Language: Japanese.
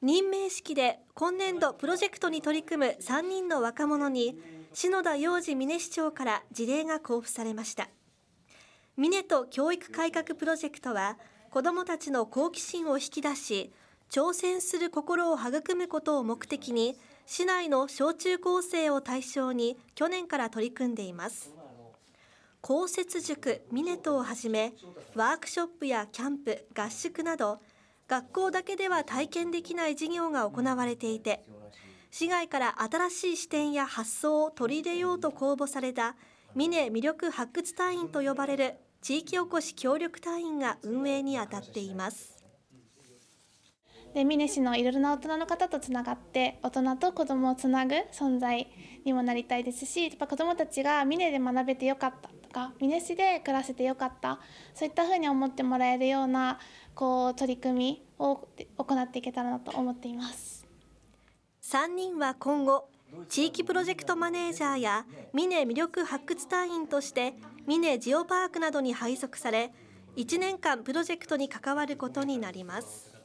任命式で今年度プロジェクトに取り組む3人の若者に篠田洋次峰市長から辞令が交付されました峰と教育改革プロジェクトは子どもたちの好奇心を引き出し挑戦する心を育むことを目的に市内の小中高生を対象に去年から取り組んでいます公設塾峰とをはじめワークショップやキャンプ合宿など学校だけでは体験できない授業が行われていて市外から新しい視点や発想を取り入れようと公募された峰魅力発掘隊員と呼ばれる地域おこし協力隊員が運営にあたっています。でミネ市のいろいろな大人の方とつながって大人と子どもをつなぐ存在にもなりたいですしやっぱ子どもたちが峰で学べてよかったとか美祢市で暮らせてよかったそういったふうに思ってもらえるようなこう取り組みを行っていけたらなと思っています3人は今後地域プロジェクトマネージャーやミネ魅力発掘隊員としてミネジオパークなどに配属され1年間プロジェクトに関わることになります。